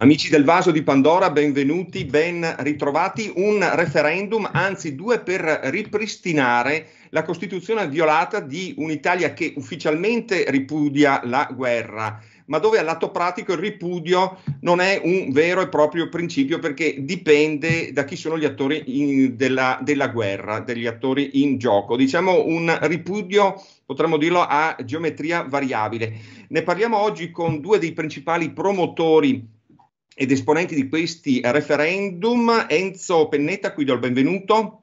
Amici del vaso di Pandora, benvenuti, ben ritrovati. Un referendum, anzi due, per ripristinare la Costituzione violata di un'Italia che ufficialmente ripudia la guerra, ma dove al lato pratico il ripudio non è un vero e proprio principio perché dipende da chi sono gli attori in, della, della guerra, degli attori in gioco. Diciamo un ripudio potremmo dirlo, a geometria variabile. Ne parliamo oggi con due dei principali promotori ed esponenti di questi referendum. Enzo Pennetta, qui do il benvenuto.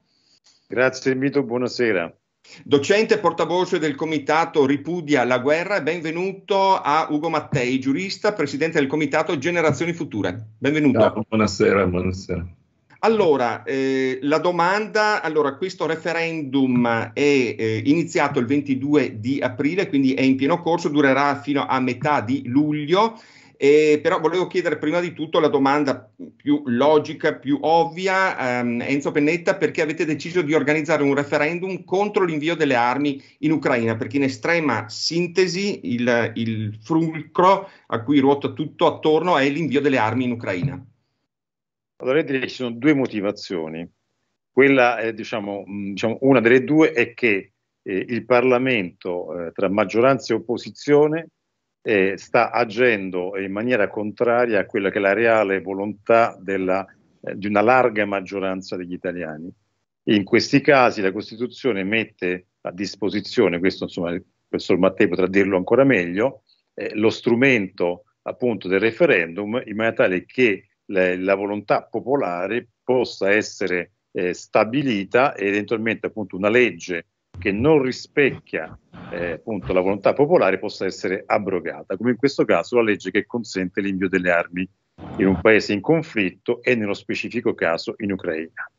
Grazie Vito, buonasera. Docente portavoce del comitato Ripudia la guerra benvenuto a Ugo Mattei, giurista, presidente del comitato Generazioni Future. Benvenuto. Ciao, buonasera, buonasera. Allora, eh, la domanda, allora, questo referendum è eh, iniziato il 22 di aprile, quindi è in pieno corso, durerà fino a metà di luglio eh, però volevo chiedere prima di tutto la domanda più logica, più ovvia, ehm, Enzo Pennetta, perché avete deciso di organizzare un referendum contro l'invio delle armi in Ucraina? Perché in estrema sintesi il, il fulcro a cui ruota tutto attorno è l'invio delle armi in Ucraina. Allora direi che ci sono due motivazioni. Quella è, diciamo, diciamo, una delle due è che eh, il Parlamento eh, tra maggioranza e opposizione eh, sta agendo in maniera contraria a quella che è la reale volontà della, eh, di una larga maggioranza degli italiani. In questi casi la Costituzione mette a disposizione, questo insomma il professor Mattei potrà dirlo ancora meglio, eh, lo strumento appunto del referendum in maniera tale che la, la volontà popolare possa essere eh, stabilita e eventualmente appunto una legge che non rispecchia eh, appunto la volontà popolare possa essere abrogata, come in questo caso la legge che consente l'invio delle armi in un paese in conflitto e nello specifico caso in Ucraina.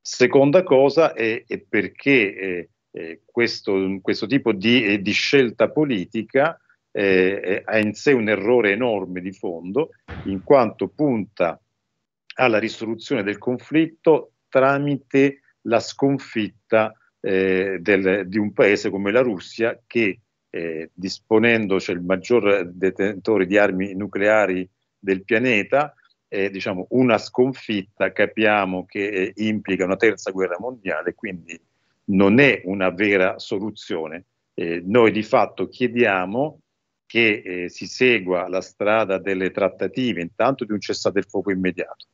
Seconda cosa è, è perché eh, eh questo, questo, tipo di, eh, di scelta politica eh, ha in sé un errore enorme di fondo, in quanto punta alla risoluzione del conflitto tramite la sconfitta eh, del, di un paese come la Russia che eh, disponendoci il maggior detentore di armi nucleari del pianeta, eh, diciamo una sconfitta capiamo che eh, implica una terza guerra mondiale, quindi non è una vera soluzione. Eh, noi di fatto chiediamo che eh, si segua la strada delle trattative, intanto di un cessate il fuoco immediato,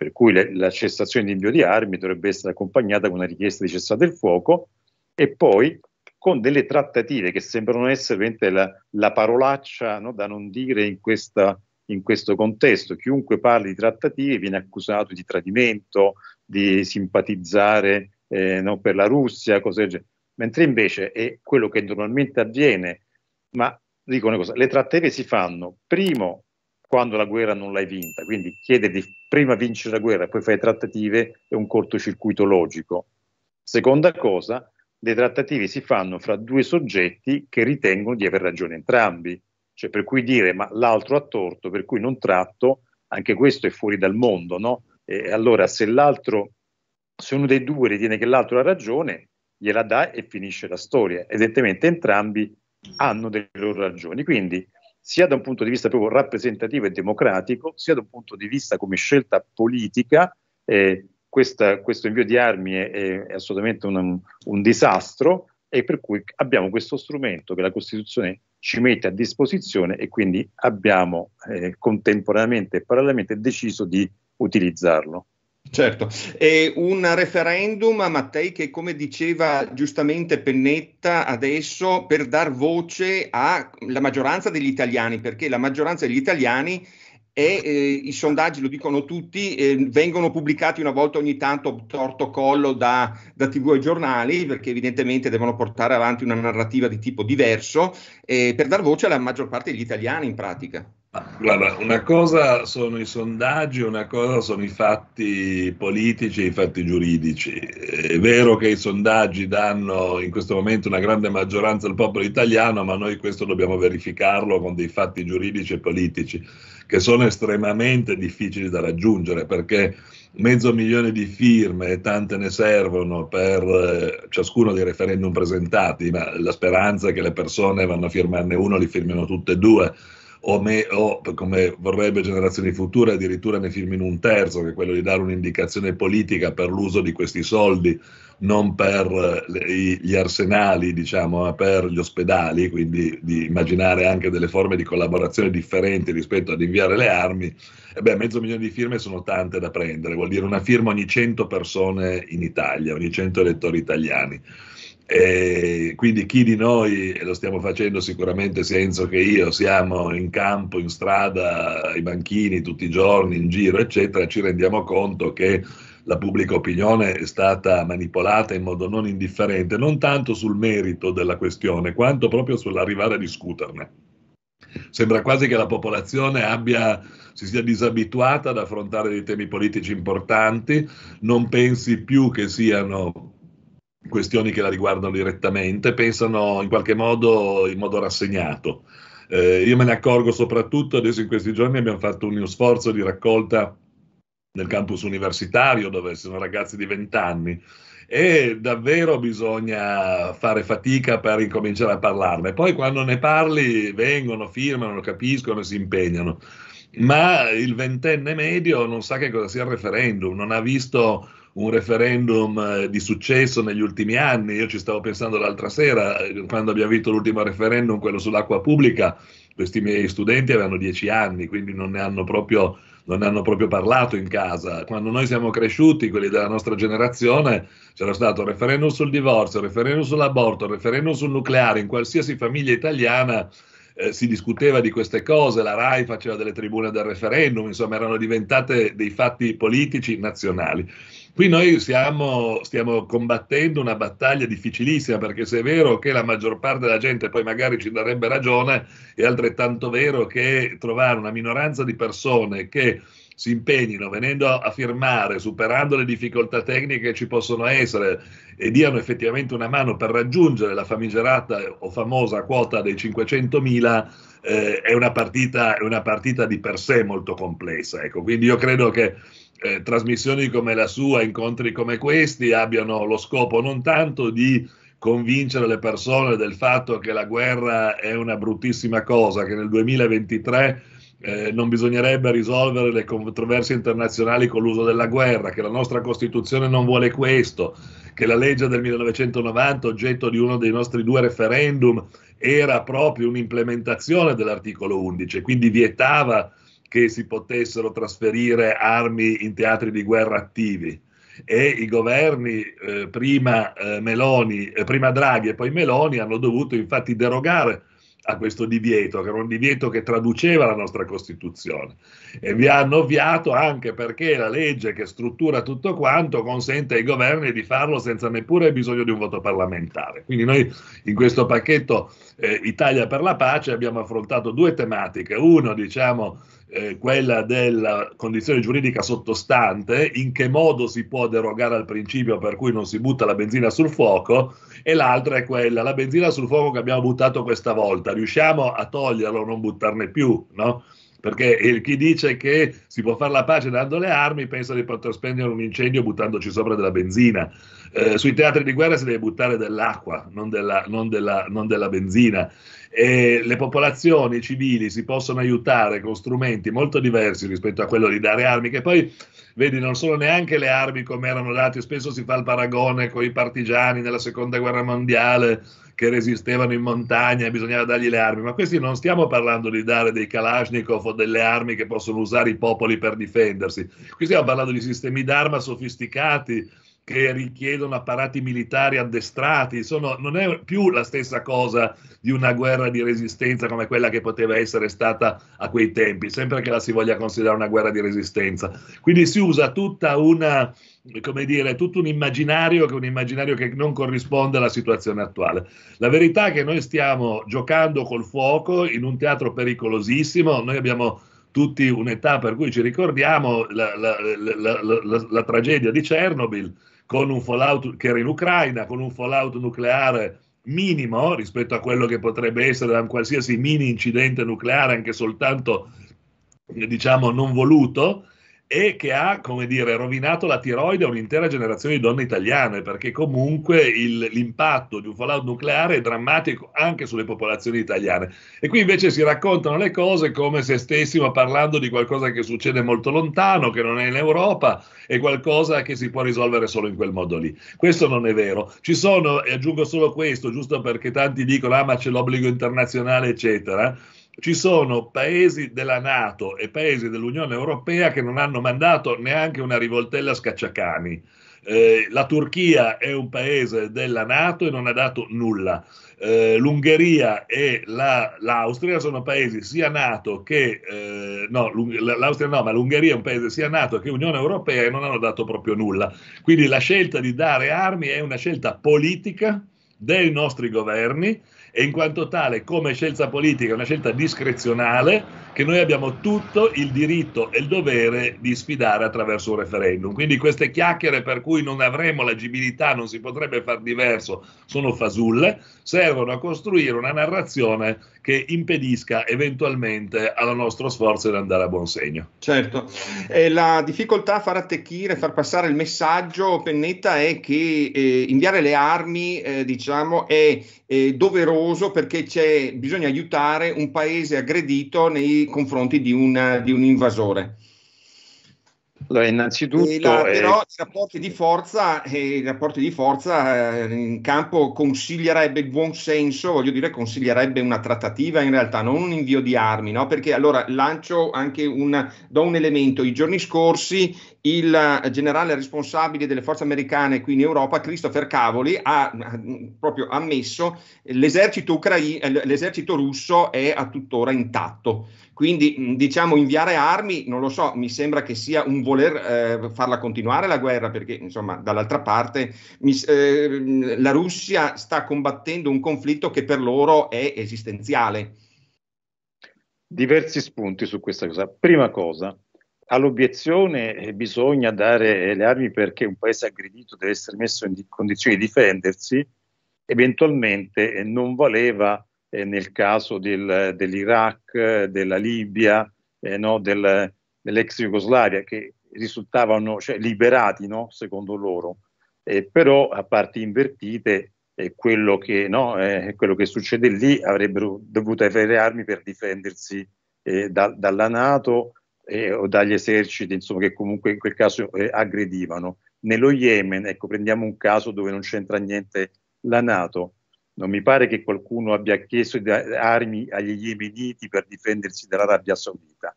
per cui le, la cessazione di invio di armi dovrebbe essere accompagnata con una richiesta di cessate il fuoco e poi con delle trattative che sembrano essere la, la parolaccia no, da non dire in, questa, in, questo contesto. Chiunque parli di trattative viene accusato di tradimento, di simpatizzare eh, no, per la Russia, cose del genere. Mentre invece è quello che normalmente avviene, ma dico una cosa, le trattative si fanno primo quando la guerra non l'hai vinta. Quindi chiede di prima vincere la guerra, e poi fai trattative, è un cortocircuito logico. Seconda cosa, le trattative si fanno fra due soggetti che ritengono di aver ragione entrambi, cioè per cui dire ma l'altro ha torto, per cui non tratto, anche questo è fuori dal mondo, no? E allora se l'altro, se uno dei due ritiene che l'altro ha ragione, gliela dà e finisce la storia. Evidentemente entrambi hanno delle loro ragioni, quindi sia da un punto di vista proprio rappresentativo e democratico, sia da un punto di vista come scelta politica. Eh, questa, questo invio di armi è, è assolutamente un, un, disastro e per cui abbiamo questo strumento che la Costituzione ci mette a disposizione e quindi abbiamo eh, contemporaneamente e parallelamente deciso di utilizzarlo. Certo, e un referendum, Mattei, che come diceva giustamente Pennetta adesso, per dar voce alla maggioranza degli italiani, perché la maggioranza degli italiani e eh, i sondaggi, lo dicono tutti, eh, vengono pubblicati una volta ogni tanto torto collo da, da, tv e giornali perché evidentemente devono portare avanti una narrativa di tipo diverso eh, per dar voce alla maggior parte degli italiani in pratica. Guarda, una cosa sono i sondaggi, una cosa sono i fatti politici e i fatti giuridici. È vero che i sondaggi danno in questo momento una grande maggioranza al popolo italiano, ma noi questo dobbiamo verificarlo con dei fatti giuridici e politici che sono estremamente difficili da raggiungere perché mezzo milione di firme e tante ne servono per eh, ciascuno dei referendum presentati, ma la speranza è che le persone vanno a firmarne uno, li firmino tutte e due o, me, o come vorrebbe generazioni future addirittura ne firmino un terzo, che è quello di dare un'indicazione politica per l'uso di questi soldi, non per eh, gli arsenali, diciamo, ma per gli ospedali, quindi di immaginare anche delle forme di collaborazione differenti rispetto ad inviare le armi, e beh, mezzo milione di firme sono tante da prendere, vuol dire una firma ogni 100 persone in Italia, ogni 100 elettori italiani. E quindi chi di noi, e lo stiamo facendo sicuramente sia Enzo che io, siamo in campo, in strada, ai banchini tutti i giorni, in giro, eccetera, ci rendiamo conto che la pubblica opinione è stata manipolata in modo non indifferente, non tanto sul merito della questione, quanto proprio sull'arrivare a discuterne. Sembra quasi che la popolazione abbia, si sia disabituata ad affrontare dei temi politici importanti, non pensi più che siano questioni che la riguardano direttamente, pensano in qualche modo in modo rassegnato. Eh, io me ne accorgo soprattutto adesso in questi giorni abbiamo fatto uno sforzo di raccolta nel campus universitario dove sono ragazzi di 20 anni e davvero bisogna fare fatica per ricominciare a parlarne. Poi quando ne parli vengono, firmano, capiscono e si impegnano. Ma il ventenne medio non sa che cosa sia il referendum, non ha visto un referendum eh, di successo negli ultimi anni. Io ci stavo pensando l'altra sera, eh, quando abbiamo vinto l'ultimo referendum, quello sull'acqua pubblica, questi miei studenti avevano dieci anni, quindi non ne hanno proprio, ne hanno proprio parlato in casa. Quando noi siamo cresciuti, quelli della nostra generazione, c'era stato un referendum sul divorzio, un referendum sull'aborto, un referendum sul nucleare, in qualsiasi famiglia italiana eh, si discuteva di queste cose, la RAI faceva delle tribune del referendum, insomma erano diventate dei fatti politici nazionali. Qui noi siamo, stiamo combattendo una battaglia difficilissima perché se è vero che la maggior parte della gente poi magari ci darebbe ragione, è altrettanto vero che trovare una minoranza di persone che si impegnino venendo a firmare, superando le difficoltà tecniche che ci possono essere e diano effettivamente una mano per raggiungere la famigerata o famosa quota dei 500.000. Eh, è, una partita, è una partita di per sé molto complessa. Ecco. Quindi io credo che eh, trasmissioni come la sua, incontri come questi abbiano lo scopo non tanto di convincere le persone del fatto che la guerra è una bruttissima cosa, che nel 2023 eh, non bisognerebbe risolvere le controversie internazionali con l'uso della guerra, che la nostra Costituzione non vuole questo, che la legge del 1990, oggetto di uno dei nostri due referendum, era proprio un'implementazione dell'articolo 11, quindi vietava che si potessero trasferire armi in teatri di guerra attivi. E i governi, eh, prima, eh, Meloni, eh, prima Draghi e poi Meloni, hanno dovuto infatti derogare a questo divieto, che era un divieto che traduceva la nostra Costituzione. E vi hanno ovviato anche perché la legge che struttura tutto quanto consente ai governi di farlo senza neppure bisogno di un voto parlamentare. Quindi noi in questo pacchetto eh, Italia per la pace abbiamo affrontato due tematiche. Uno, diciamo, eh, quella della condizione giuridica sottostante, in che modo si può derogare al principio per cui non si butta la benzina sul fuoco, e l'altra è quella, la benzina sul fuoco che abbiamo buttato questa volta, riusciamo a toglierlo o non buttarne più, no? Perché chi dice che si può fare la pace dando le armi pensa di poter spegnere un incendio buttandoci sopra della benzina. Eh, sui teatri di guerra si deve buttare dell'acqua, non della, non della, non della benzina e le popolazioni civili si possono aiutare con strumenti molto diversi rispetto a quello di dare armi, che poi vedi non sono neanche le armi come erano date, spesso si fa il paragone con i partigiani nella seconda guerra mondiale che resistevano in montagna e bisognava dargli le armi, ma questi non stiamo parlando di dare dei Kalashnikov o delle armi che possono usare i popoli per difendersi, qui stiamo parlando di sistemi d'arma sofisticati che richiedono apparati militari addestrati, sono, non è più la stessa cosa di una guerra di resistenza come quella che poteva essere stata a quei tempi, sempre che la si voglia considerare una guerra di resistenza. Quindi si usa tutta una, come dire, tutto un immaginario che, un immaginario che non corrisponde alla situazione attuale. La verità è che noi stiamo giocando col fuoco in un teatro pericolosissimo, noi abbiamo tutti un'età per cui ci ricordiamo la, la, la, la tragedia di Chernobyl, con un fallout che era in Ucraina, con un fallout nucleare minimo rispetto a quello che potrebbe essere un qualsiasi mini incidente nucleare, anche soltanto eh, diciamo non voluto, e che ha, come dire, rovinato la tiroide a un'intera generazione di donne italiane, perché comunque il, l'impatto di un fallout nucleare è drammatico anche sulle popolazioni italiane. E qui invece si raccontano le cose come se stessimo parlando di qualcosa che succede molto lontano, che non è in Europa, e qualcosa che si può risolvere solo in quel modo lì. Questo non è vero. Ci sono, e aggiungo solo questo, giusto perché tanti dicono, ah ma c'è l'obbligo internazionale, eccetera ci sono paesi della Nato e paesi dell'Unione Europea che non hanno mandato neanche una rivoltella scacciacani. Eh, la Turchia è un paese della Nato e non ha dato nulla. Eh, L'Ungheria e la, l'Austria sono paesi sia NATO che eh, no, l'Austria no, ma l'Ungheria è un paese sia NATO che Unione Europea e non hanno dato proprio nulla. Quindi la scelta di dare armi è una scelta politica dei nostri governi e in quanto tale come scelta politica è una scelta discrezionale che noi abbiamo tutto il diritto e il dovere di sfidare attraverso un referendum. Quindi queste chiacchiere per cui non avremo l'agibilità, non si potrebbe far diverso, sono fasulle, servono a costruire una narrazione che impedisca eventualmente al nostro sforzo di andare a buon segno. Certo, eh, la difficoltà a far attecchire, far passare il messaggio, Pennetta, è che eh, inviare le armi, eh, diciamo, è eh, doveroso doveroso perché bisogna aiutare un paese aggredito nei confronti di, una, di un invasore. Allora, innanzitutto, la, eh... però i rapporti di forza, eh, rapporti di forza eh, in campo consiglierebbe il buon senso, voglio dire, consiglierebbe una trattativa in realtà, non un invio di armi, no? Perché allora lancio anche un, do un elemento. I giorni scorsi il generale responsabile delle forze americane qui in Europa, Christopher Cavoli, ha mm, proprio ammesso l'esercito, ucrai- l'esercito russo è a tuttora intatto. Quindi mm, diciamo inviare armi, non lo so, mi sembra che sia un voler eh, farla continuare la guerra, perché insomma dall'altra parte mi, eh, la Russia sta combattendo un conflitto che per loro è esistenziale. Diversi spunti su questa cosa. Prima cosa, all'obiezione bisogna dare le armi perché un paese aggredito deve essere messo in condizioni di difendersi, eventualmente eh, non valeva eh, nel caso del, dell'Iraq, della Libia, eh, no, del, dell'ex Jugoslavia, che risultavano cioè, liberati, no, secondo loro, eh, però a parti invertite eh, quello, che, no, eh, quello, che, succede lì avrebbero dovuto avere armi per difendersi da, dalla Nato eh, o dagli eserciti insomma, che comunque in quel caso eh, aggredivano. Nello Yemen, ecco, prendiamo un caso dove non c'entra niente la Nato, non mi pare che qualcuno abbia chiesto armi agli yemeniti per difendersi dall'Arabia Saudita.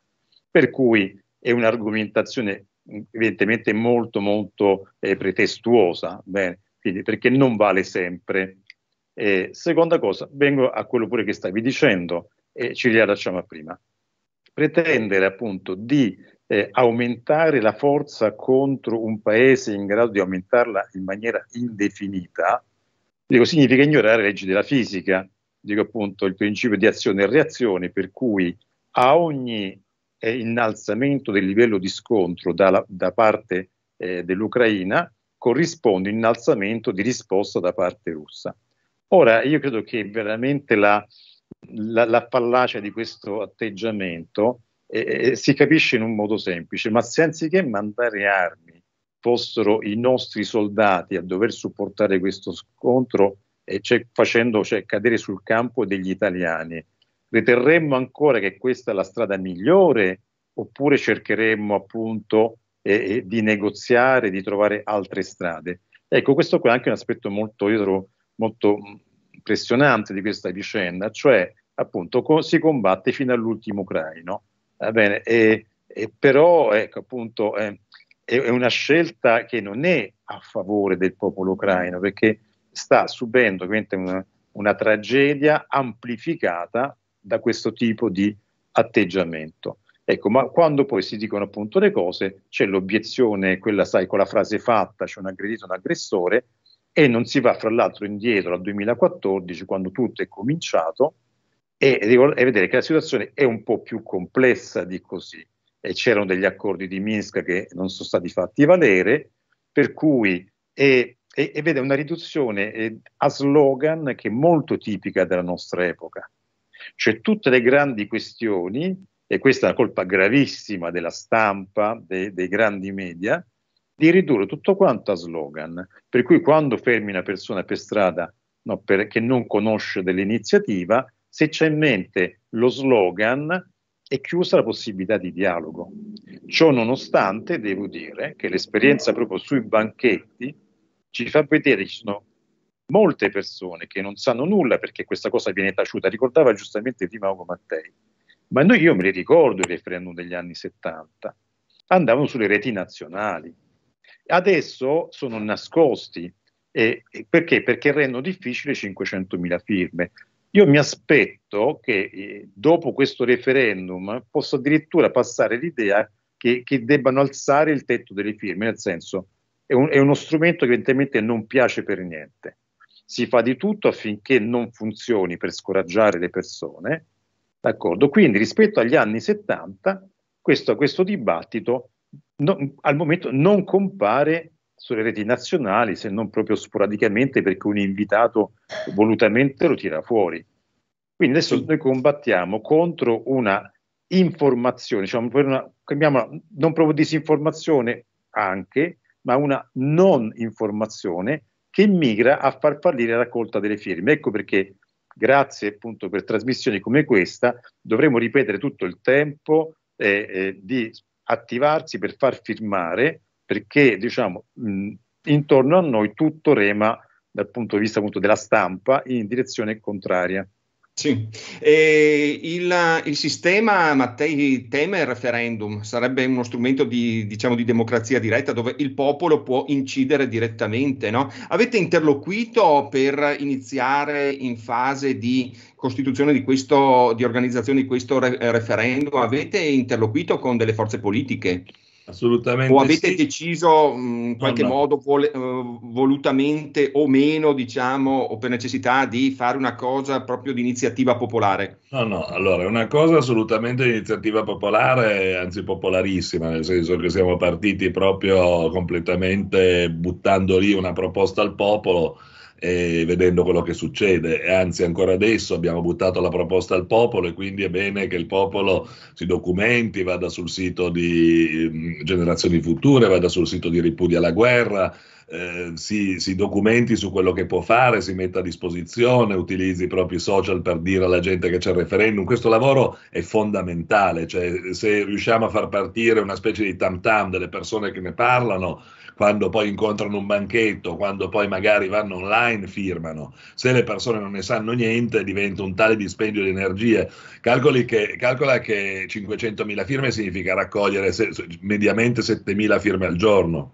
Per cui è un'argomentazione mm, evidentemente molto molto eh, pretestuosa, Bene, quindi, perché non vale sempre. Eh, seconda cosa, vengo a quello pure che stavi dicendo e ci riallacciamo a prima pretendere appunto di eh, aumentare la forza contro un paese in grado di aumentarla in maniera indefinita, dico, significa ignorare le leggi della fisica, dico appunto il principio di azione e reazione, per cui a ogni eh, innalzamento del livello di scontro da, da parte eh, dell'Ucraina corrisponde innalzamento di risposta da parte russa. Ora, io credo che veramente la, la, la fallacia di questo atteggiamento eh, si capisce in un modo semplice, ma se anziché mandare armi fossero i nostri soldati a dover supportare questo scontro, eh, cioè, facendo cioè, cadere sul campo degli italiani, riterremmo ancora che questa è la strada migliore oppure cercheremmo appunto eh, di negoziare, di trovare altre strade? Ecco, questo qua è anche un aspetto molto, io trovo, molto impressionante di questa vicenda, cioè appunto co- si combatte fino all'ultimo ucraino. Va bene, e, e però ecco, appunto, è, è, una scelta che non è a favore del popolo ucraino perché sta subendo una, una tragedia amplificata da questo tipo di atteggiamento. Ecco, ma quando poi si dicono appunto le cose, c'è l'obiezione, quella sai, con la frase fatta, c'è un aggredito, un aggressore, e non si va fra l'altro indietro al 2014 quando tutto è cominciato e, e vedere che la situazione è un po' più complessa di così e c'erano degli accordi di Minsk che non sono stati fatti valere per cui è, è, è vede una riduzione eh, a slogan che è molto tipica della nostra epoca cioè tutte le grandi questioni e questa è una colpa gravissima della stampa, de, dei grandi media, di ridurre tutto quanto a slogan, per cui quando fermi una persona per strada no, per, che non conosce dell'iniziativa, se c'è in mente lo slogan è chiusa la possibilità di dialogo. Ciò nonostante devo dire che l'esperienza proprio sui banchetti ci fa vedere che ci sono molte persone che non sanno nulla perché questa cosa viene taciuta. Ricordava giustamente prima Ugo Mattei, ma noi io me li ricordo i referendum degli anni 70. Andavano sulle reti nazionali, Adesso sono nascosti. Eh, perché? Perché rendono difficile 500.000 firme. Io mi aspetto che eh, dopo questo referendum possa addirittura passare l'idea che, che, debbano alzare il tetto delle firme, nel senso è, un, è uno strumento che evidentemente non piace per niente. Si fa di tutto affinché non funzioni per scoraggiare le persone, D'accordo? Quindi rispetto agli anni 70 questo, questo dibattito no, al momento non compare sulle reti nazionali, se non proprio sporadicamente perché un invitato volutamente lo tira fuori. Quindi adesso sì. noi combattiamo contro una informazione, diciamo, per una, chiamiamola non proprio disinformazione anche, ma una non informazione che migra a far fallire la raccolta delle firme. Ecco perché grazie appunto per trasmissioni come questa dovremo ripetere tutto il tempo eh, eh, di attivarsi per far firmare, perché diciamo, mh, intorno a noi tutto rema dal punto di vista appunto, della stampa in direzione contraria. Sì, il, il, sistema Mattei teme il referendum, sarebbe uno strumento di, diciamo, di democrazia diretta dove il popolo può incidere direttamente. No? Avete interloquito per iniziare in fase di costituzione di, questo, di organizzazione di questo re- eh, referendum, avete interloquito con delle forze politiche? Assolutamente. O avete sì. deciso in qualche no, no. modo vol- eh, volutamente o meno, diciamo, o per necessità di fare una cosa proprio di iniziativa popolare? No, no, allora è una cosa assolutamente di iniziativa popolare, anzi popolarissima, nel senso che siamo partiti proprio completamente buttando lì una proposta al popolo e vedendo quello che succede. E anzi, ancora adesso abbiamo buttato la proposta al popolo e quindi è bene che il popolo si documenti, vada sul sito di mm, Generazioni Future, vada sul sito di Ripudia la Guerra, eh, si, si, documenti su quello che può fare, si metta a disposizione, utilizzi i propri social per dire alla gente che c'è il referendum. Questo lavoro è fondamentale, cioè se riusciamo a far partire una specie di tam tam delle persone che ne parlano, quando poi incontrano un banchetto, quando poi magari vanno online, firmano. Se le persone non ne sanno niente, diventa un tale dispendio di energie. Che, calcola che 500.000 firme significa raccogliere se, mediamente 7.000 firme al giorno,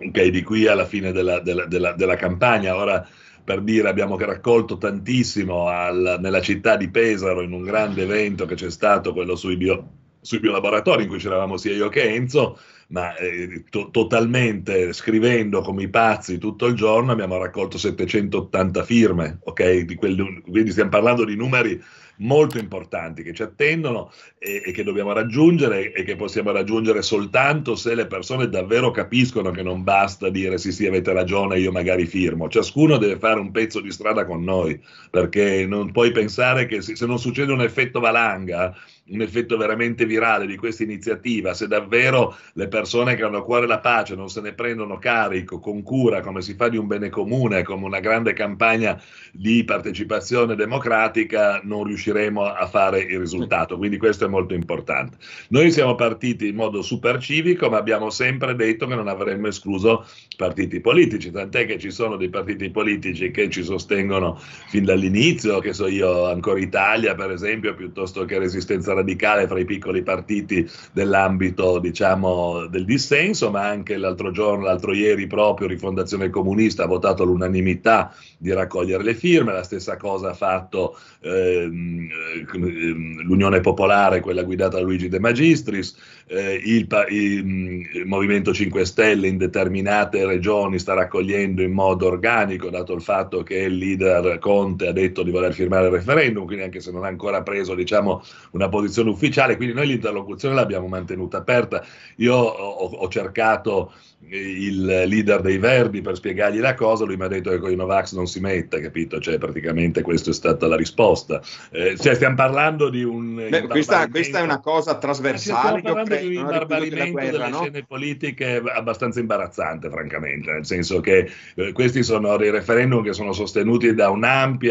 okay, di qui alla fine della, della, della, della campagna. Ora, per dire abbiamo raccolto tantissimo al, nella città di Pesaro in un grande evento che c'è stato, quello sui bio, sui laboratori in cui c'eravamo sia io che Enzo, ma eh, to- totalmente scrivendo come i pazzi tutto il giorno abbiamo raccolto 780 firme, ok? Quelli, quindi stiamo parlando di numeri molto importanti che ci attendono e, e, che dobbiamo raggiungere e che possiamo raggiungere soltanto se le persone davvero capiscono che non basta dire sì sì avete ragione io magari firmo, ciascuno deve fare un pezzo di strada con noi perché non puoi pensare che se non succede un effetto valanga un effetto veramente virale di questa iniziativa, se davvero le persone che hanno a cuore la pace non se ne prendono carico con cura, come si fa di un bene comune, come una grande campagna di partecipazione democratica, non riusciremo a fare il risultato. Quindi questo è molto importante. Noi siamo partiti in modo super civico, ma abbiamo sempre detto che non avremmo escluso partiti politici, tant'è che ci sono dei partiti politici che ci sostengono fin dall'inizio, che so io, ancora Italia, per esempio, piuttosto che Resistenza radicale fra i piccoli partiti dell'ambito diciamo, del dissenso, ma anche l'altro giorno, l'altro ieri proprio, Rifondazione Comunista ha votato all'unanimità di raccogliere le firme, la stessa cosa ha fatto ehm, ehm, l'Unione Popolare, quella guidata da Luigi De Magistris, eh, il, il, il mm, Movimento 5 Stelle in determinate regioni sta raccogliendo in modo organico, dato il fatto che il leader Conte ha detto di voler firmare il referendum, quindi anche se non ha ancora preso diciamo, una posizione posizione ufficiale, quindi noi l'interlocuzione l'abbiamo mantenuta aperta. Io ho, ho cercato il leader dei Verdi per spiegargli la cosa, lui mi ha detto che con i Novax non si mette, capito? Cioè, praticamente questa è stata la risposta. Eh, cioè, stiamo parlando di un. Beh, questa, questa, è una cosa trasversale. Eh, stiamo parlando di un imbarbarimento della guerra, delle no? scene politiche abbastanza imbarazzante, francamente, nel senso che eh, questi sono dei referendum che sono sostenuti da un ampio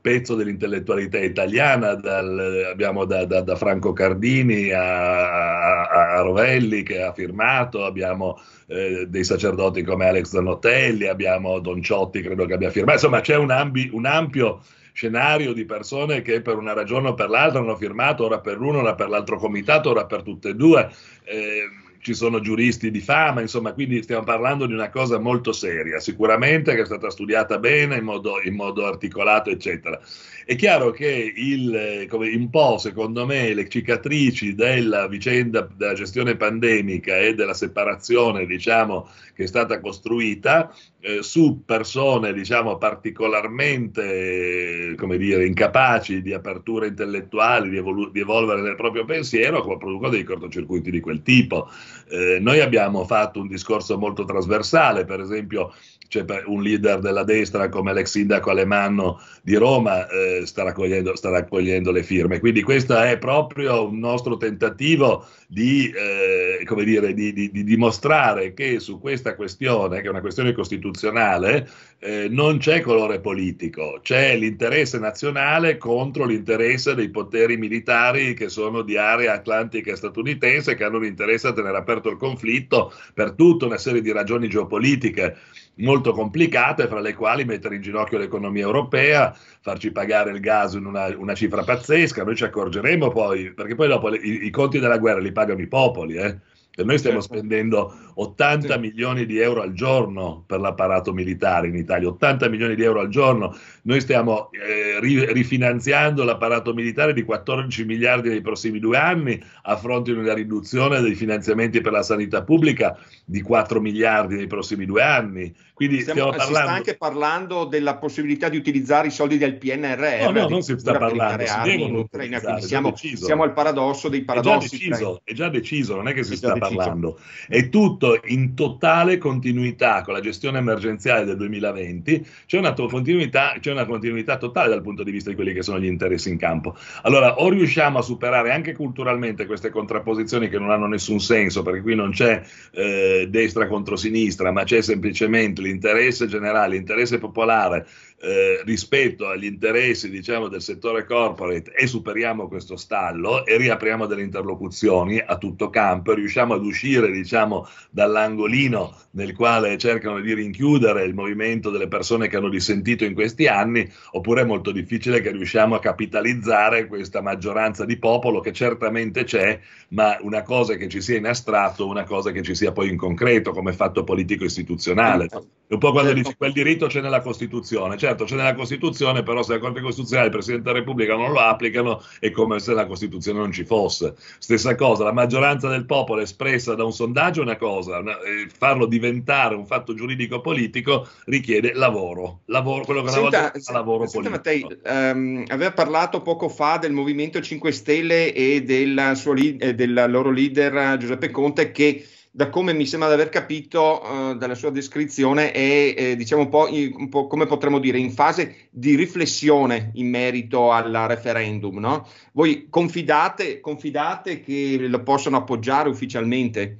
pezzo dell'intellettualità italiana, dal, abbiamo da, da, da, Franco Cardini a, a, a, Rovelli che ha firmato, abbiamo. Eh, dei sacerdoti come Alex Zanotelli, abbiamo Don Ciotti, credo che abbia firmato, insomma c'è un, ambi, un ampio scenario di persone che per una ragione o per l'altra hanno firmato, ora per l'uno, ora per l'altro comitato, ora per tutte e due. Eh, ci sono giuristi di fama, insomma, quindi stiamo parlando di una cosa molto seria, sicuramente che è stata studiata bene, in modo, in modo articolato, eccetera. È chiaro che il, eh, come, un po', secondo me, le cicatrici della vicenda della gestione pandemica e della separazione, diciamo, che è stata costruita eh, su persone, diciamo, particolarmente, eh, come dire, incapaci di aperture intellettuali, di, evolu- di evolvere nel proprio pensiero, come producono dei cortocircuiti di quel tipo. Eh, noi abbiamo fatto un discorso molto trasversale, per esempio, cioè un leader della destra come l'ex sindaco Alemanno di Roma eh, sta, raccogliendo, sta, raccogliendo, le firme. Quindi questo è proprio un nostro tentativo di, eh, dire, di, di, di, dimostrare che su questa questione, che è una questione costituzionale, eh, non c'è colore politico, c'è l'interesse nazionale contro l'interesse dei poteri militari che sono di area atlantica e statunitense, che hanno l'interesse a tenere aperto il conflitto per tutta una serie di ragioni geopolitiche molto complicate, fra le quali mettere in ginocchio l'economia europea, farci pagare il gas in una, una cifra pazzesca, noi ci accorgeremo poi, perché poi dopo i, i conti della guerra li pagano i popoli, eh? E noi stiamo certo. spendendo 80 sì. milioni di euro al giorno per l'apparato militare in Italia, 80 milioni di euro al giorno. Noi stiamo eh, ri- rifinanziando l'apparato militare di 14 miliardi nei prossimi due anni a fronte di una riduzione dei finanziamenti per la sanità pubblica di 4 miliardi nei prossimi due anni. Quindi stiamo, stiamo parlando... Si sta anche parlando della possibilità di utilizzare i soldi del PNRR. No, no, eh, non si sta parlando, si Siamo, siamo al paradosso dei paradossi. È già deciso, cioè. è già deciso non è che si è sta deciso. parlando. È tutto tutto in totale continuità con la gestione emergenziale del 2020, c'è una, continuità, c'è una continuità totale dal punto di vista di quelli che sono gli interessi in campo. Allora, o riusciamo a superare anche culturalmente queste contrapposizioni che non hanno nessun senso, perché qui non c'è eh, destra contro sinistra, ma c'è semplicemente l'interesse generale, l'interesse popolare eh, rispetto agli interessi diciamo, del settore corporate e superiamo questo stallo e riapriamo delle interlocuzioni a tutto campo e riusciamo ad uscire diciamo, dall'angolino nel quale cercano di rinchiudere il movimento delle persone che hanno dissentito in questi anni, oppure è molto difficile che riusciamo a capitalizzare questa maggioranza di popolo che certamente c'è, ma una cosa che ci sia in astratto, una cosa che ci sia poi in concreto come fatto politico istituzionale un po' quando certo. dici quel diritto c'è nella Costituzione, certo c'è nella Costituzione, però se la Corte Costituzionale e il Presidente della Repubblica non lo applicano è come se la Costituzione non ci fosse. Stessa cosa, la maggioranza del popolo espressa da un sondaggio è una cosa, una, eh, farlo diventare un fatto giuridico politico richiede lavoro, lavoro quello che una volta senta, lavoro senta, politico. Mattei, um, aveva parlato poco fa del Movimento 5 Stelle e della, sua, eh, del loro leader eh, Giuseppe Conte che da come mi sembra di aver capito eh, dalla sua descrizione, è eh, diciamo un po', un po', come potremmo dire in fase di riflessione in merito al referendum. No? Voi confidate, confidate che lo possano appoggiare ufficialmente?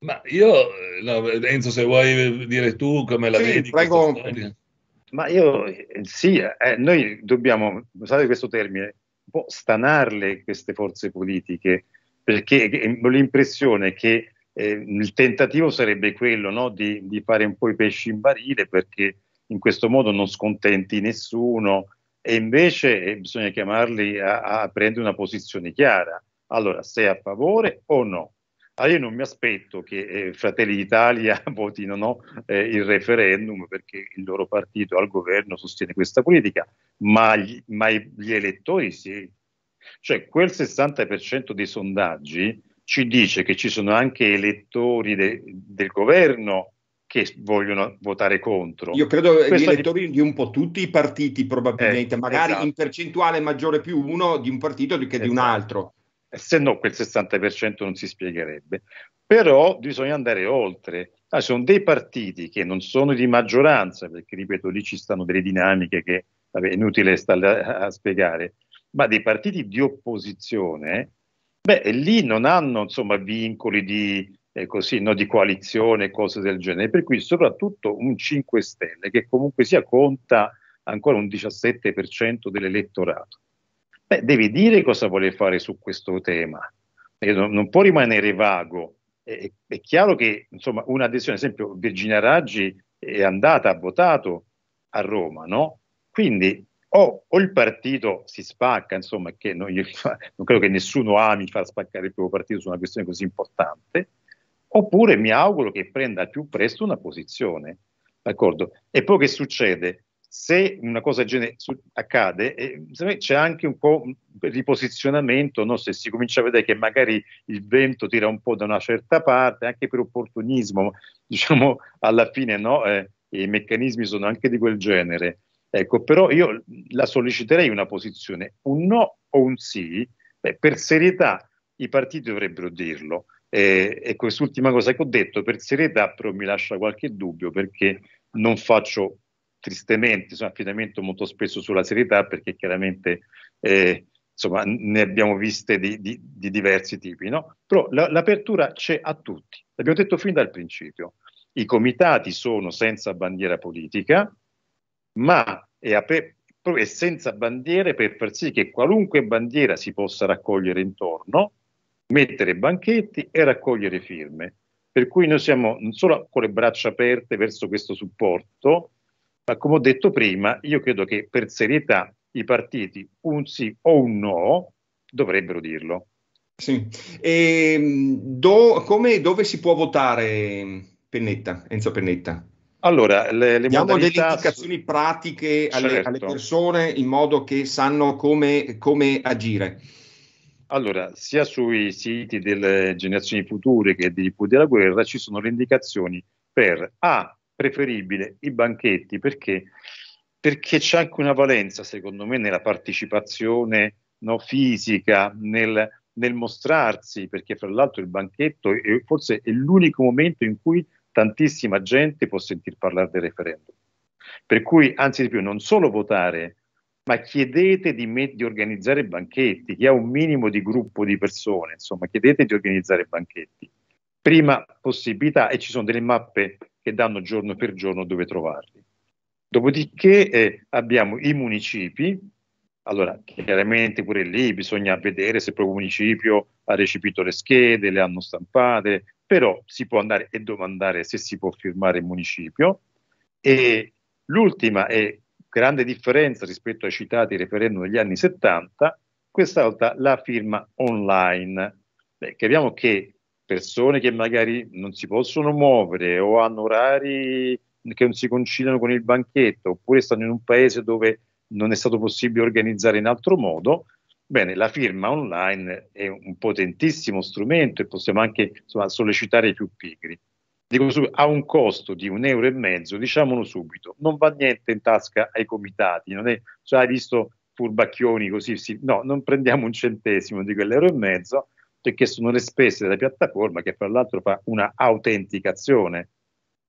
Ma io, eh, no, Enzo, se vuoi dire tu come la sì, vedi, prego. Ma io eh, sì, eh, noi dobbiamo usare questo termine, un po' stanarle queste forze politiche perché ho eh, l'impressione che eh, il tentativo sarebbe quello no, di, di, fare un po' i pesci in barile perché in questo modo non scontenti nessuno e invece eh, bisogna chiamarli a, a, prendere una posizione chiara. Allora, sei a favore o no? Ah, io non mi aspetto che eh, Fratelli d'Italia votino no eh, il referendum perché il loro partito al governo sostiene questa politica, ma gli, ma gli elettori si, cioè quel 60% dei sondaggi ci dice che ci sono anche elettori de- del governo che vogliono votare contro. Io credo Questa gli elettori di... un po' tutti i partiti probabilmente, eh, magari esatto. in percentuale maggiore più uno di un partito che esatto. di un esatto. altro. Eh, se no quel 60% non si spiegherebbe. Però bisogna andare oltre. Ah, sono dei partiti che non sono di maggioranza, perché ripeto, lì ci stanno delle dinamiche che vabbè, inutile stare a, a spiegare, ma dei partiti di opposizione, beh, lì non hanno insomma, vincoli di, eh, così, no, di coalizione, cose del genere, per cui soprattutto un 5 Stelle che comunque sia conta ancora un 17% dell'elettorato. Beh, devi dire cosa vuole fare su questo tema, perché non, non può rimanere vago. È, è chiaro che insomma, un'adesione, ad esempio Virginia Raggi è andata, ha votato a Roma, no? Quindi o, o, il partito si spacca, insomma, che non, fa, non, credo che nessuno ami far spaccare il proprio partito su una questione così importante, oppure mi auguro che prenda al più presto una posizione. D'accordo? E poi che succede? Se una cosa genere, accade, eh, c'è anche un po' un riposizionamento, no? se si comincia a vedere che magari il vento tira un po' da una certa parte, anche per opportunismo, diciamo alla fine no? eh, i meccanismi sono anche di quel genere Ecco, però io la solleciterei una posizione, un no o un sì, beh, per serietà i partiti dovrebbero dirlo. Eh, e quest'ultima cosa che ho detto, per serietà però mi lascia qualche dubbio perché non faccio tristemente insomma, affidamento molto spesso sulla serietà perché chiaramente eh, insomma, ne abbiamo viste di, di, di diversi tipi, no? però la, l'apertura c'è a tutti, l'abbiamo detto fin dal principio, i comitati sono senza bandiera politica, ma è aperto e senza bandiere per far sì che qualunque bandiera si possa raccogliere intorno, mettere banchetti e raccogliere firme. Per cui noi siamo non solo con le braccia aperte verso questo supporto, ma come ho detto prima, io credo che per serietà i partiti un sì o un no dovrebbero dirlo. Sì. E, ehm, do, come, dove si può votare Pennetta, Enzo Pennetta? Allora, le, le Diamo delle indicazioni pratiche alle, certo. alle, persone in modo che sanno come, come, agire. Allora, sia sui siti delle generazioni future che di Pudi alla guerra ci sono le indicazioni per A, preferibile i banchetti, perché? Perché c'è anche una valenza, secondo me, nella partecipazione no, fisica, nel, nel mostrarsi, perché fra l'altro il banchetto è, forse è l'unico momento in cui tantissima gente può sentir parlare del referendum. Per cui, anzi di più, non solo votare, ma chiedete di, me- di organizzare banchetti, chi ha un minimo di gruppo di persone, insomma, chiedete di organizzare banchetti. Prima possibilità, e ci sono delle mappe che danno giorno per giorno dove trovarli. Dopodiché eh, abbiamo i municipi allora, chiaramente pure lì bisogna vedere se il proprio municipio ha recepito le schede, le hanno stampate, però si può andare e domandare se si può firmare il municipio. E l'ultima e grande differenza rispetto ai citati referendum degli anni 70, questa volta la firma online. Beh, capiamo che persone che magari non si possono muovere o hanno orari che non si conciliano con il banchetto, oppure stanno in un paese dove non è stato possibile organizzare in altro modo. Bene, la firma online è un potentissimo strumento e possiamo anche insomma, sollecitare i più pigri. Dico subito, ha un costo di un euro e mezzo, diciamolo subito, non va niente in tasca ai comitati, non è, cioè hai visto furbacchioni così, sì, no, non prendiamo un centesimo di quell'euro e mezzo, perché sono le spese della piattaforma che fra l'altro fa una autenticazione.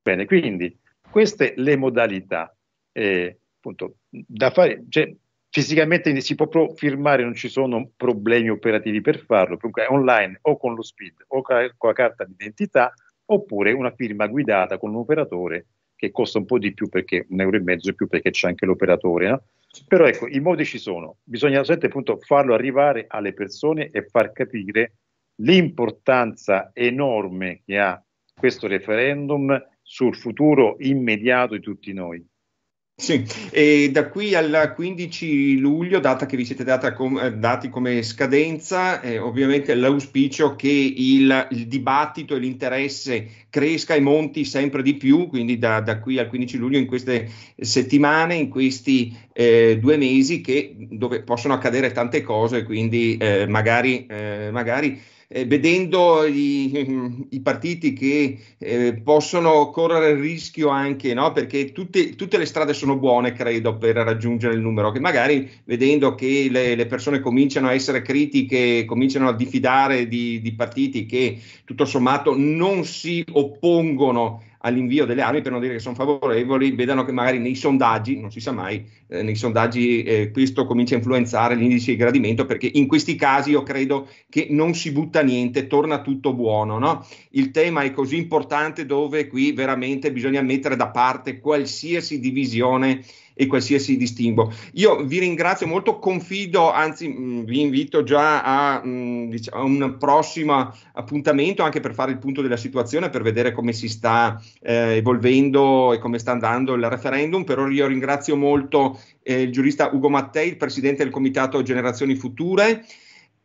Bene, quindi queste le modalità. Eh, appunto, da fare, cioè, fisicamente si può firmare, non ci sono problemi operativi per farlo, comunque è online o con lo speed o ca- con la carta d'identità oppure una firma guidata con un operatore che costa un po' di più perché un euro e mezzo in più perché c'è anche l'operatore. No? Però ecco, i modi ci sono, bisogna sempre appunto farlo arrivare alle persone e far capire l'importanza enorme che ha questo referendum sul futuro immediato di tutti noi. Sì, e da qui al 15 luglio, data che vi siete com- eh, dati come scadenza, eh, ovviamente l'auspicio che il, il, dibattito e l'interesse cresca e monti sempre di più, quindi da, da qui al 15 luglio in queste settimane, in questi eh, due mesi che, dove possono accadere tante cose, quindi eh, magari, eh, magari eh, vedendo i, i, partiti che eh, possono correre il rischio anche, no? perché tutte, tutte, le strade sono buone, credo, per raggiungere il numero, che magari vedendo che le, le persone cominciano a essere critiche, cominciano a diffidare di, di partiti che tutto sommato non si oppongono all'invio delle armi per non dire che sono favorevoli, vedano che magari nei sondaggi, non si sa mai, eh, nei sondaggi eh, questo comincia a influenzare l'indice di gradimento perché in questi casi io credo che non si butta niente, torna tutto buono. No? Il tema è così importante dove qui veramente bisogna mettere da parte qualsiasi divisione e qualsiasi distinguo. Io vi ringrazio molto, confido, anzi mh, mm, vi invito già a, mh, mm, diciamo, a, un prossimo appuntamento anche per fare il punto della situazione, per vedere come si sta eh, evolvendo e come sta andando il referendum. Per ora io ringrazio molto eh, il giurista Ugo Mattei, il presidente del Comitato Generazioni Future.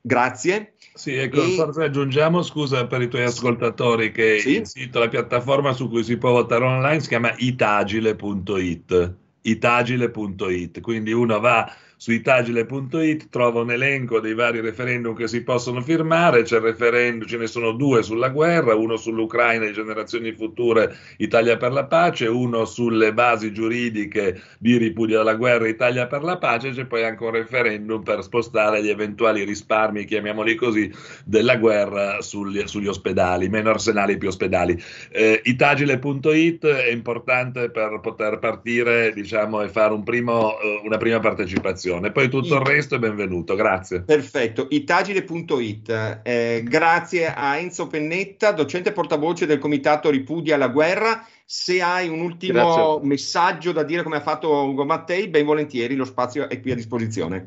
Grazie. Sì, ecco, e... forse aggiungiamo scusa per i tuoi ascoltatori che sì? il sito, la piattaforma su cui si può votare online si chiama itagile.it itagile.it, quindi uno va su itagile.it trova un elenco dei vari referendum che si possono firmare, c'è il referendum, ce ne sono due sulla guerra, uno sull'Ucraina e generazioni future Italia per la pace, uno sulle basi giuridiche di ripudio alla guerra Italia per la pace, c'è poi anche un referendum per spostare gli eventuali risparmi, chiamiamoli così, della guerra sugli, sugli ospedali, meno arsenali più ospedali. Eh, itagile.it è importante per poter partire diciamo, e fare un primo, eh, una prima partecipazione informazione, poi tutto il resto è benvenuto, grazie. Perfetto, itagile.it. Eh, grazie a Enzo Pennetta, docente portavoce del Comitato Ripudia la Guerra. Se hai un ultimo grazie. messaggio da dire come ha fatto Ugo Mattei, ben volentieri, lo spazio è qui a disposizione.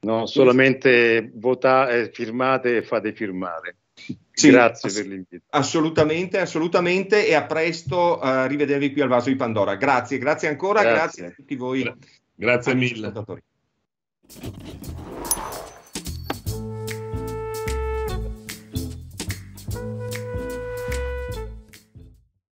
No, solamente votate, eh, firmate e fate firmare. Sì, Grazie ass- per l'invito. Assolutamente, assolutamente e a presto uh, eh, rivedervi qui al Vaso di Pandora. Grazie, grazie ancora, grazie, grazie a tutti voi. Gra- grazie mille. ちょっと。